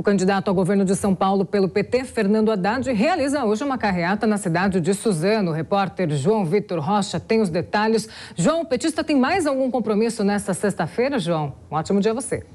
O candidato ao governo de São Paulo pelo PT, Fernando Haddad, realiza hoje uma carreata na cidade de Suzano. O repórter João Vitor Rocha tem os detalhes. João, o petista tem mais algum compromisso nesta sexta-feira, João? Um ótimo dia a você.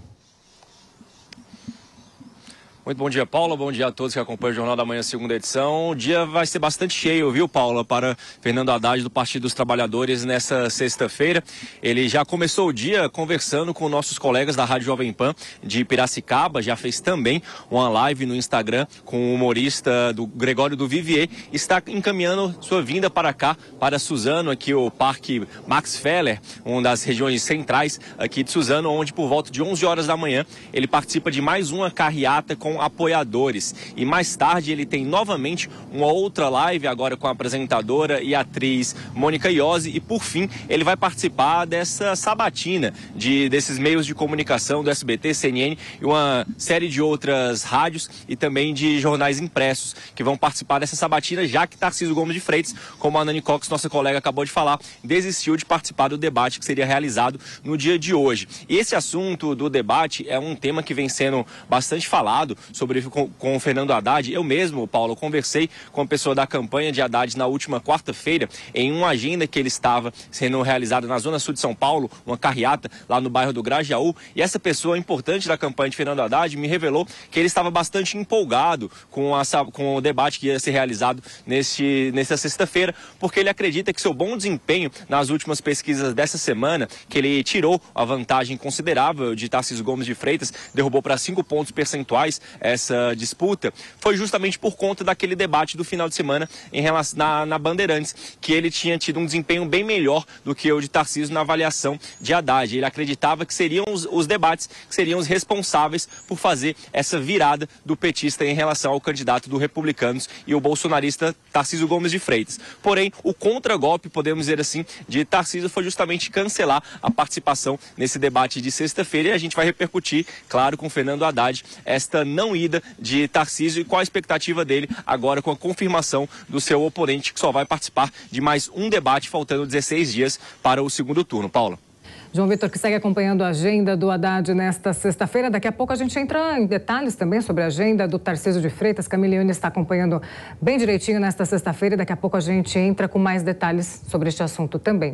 Muito bom dia, Paula. Bom dia a todos que acompanham o Jornal da Manhã, segunda edição. O dia vai ser bastante cheio, viu, Paula, para Fernando Haddad do Partido dos Trabalhadores nessa sexta-feira. Ele já começou o dia conversando com nossos colegas da Rádio Jovem Pan de Piracicaba, já fez também uma live no Instagram com o humorista do Gregório do Vivier. Está encaminhando sua vinda para cá, para Suzano, aqui o Parque Max Feller, uma das regiões centrais aqui de Suzano, onde por volta de 11 horas da manhã ele participa de mais uma carreata com apoiadores. E mais tarde ele tem novamente uma outra live, agora com a apresentadora e atriz Mônica Iose. E por fim, ele vai participar dessa sabatina de, desses meios de comunicação do SBT, CNN e uma série de outras rádios e também de jornais impressos que vão participar dessa sabatina, já que Tarcísio Gomes de Freitas, como a Nani Cox, nossa colega, acabou de falar, desistiu de participar do debate que seria realizado no dia de hoje. E esse assunto do debate é um tema que vem sendo bastante falado sobre com, o Fernando Haddad. Eu mesmo, Paulo, conversei com a pessoa da campanha de Haddad na última quarta-feira em uma agenda que ele estava sendo realizada na zona sul de São Paulo, uma carreata lá no bairro do Grajaú. E essa pessoa importante da campanha de Fernando Haddad me revelou que ele estava bastante empolgado com, essa, com o debate que ia ser realizado neste, nesta sexta-feira, porque ele acredita que seu bom desempenho nas últimas pesquisas dessa semana, que ele tirou a vantagem considerável de Tarcísio Gomes de Freitas, derrubou para cinco pontos percentuais essa disputa foi justamente por conta daquele debate do final de semana em relação na, na Bandeirantes, que ele tinha tido um desempenho bem melhor do que o de Tarcísio na avaliação de Haddad. Ele acreditava que seriam os, os debates que seriam os responsáveis por fazer essa virada do petista em relação ao candidato do Republicanos e o bolsonarista Tarcísio Gomes de Freitas. Porém, o contragolpe, podemos dizer assim, de Tarcísio foi justamente cancelar a participação nesse debate de sexta-feira e a gente vai repercutir, claro, com Fernando Haddad esta não não ida de Tarcísio e qual a expectativa dele agora com a confirmação do seu oponente, que só vai participar de mais um debate, faltando 16 dias para o segundo turno. Paulo. João Vitor, que segue acompanhando a agenda do Haddad nesta sexta-feira. Daqui a pouco a gente entra em detalhes também sobre a agenda do Tarcísio de Freitas. Camilione está acompanhando bem direitinho nesta sexta-feira. Daqui a pouco a gente entra com mais detalhes sobre este assunto também.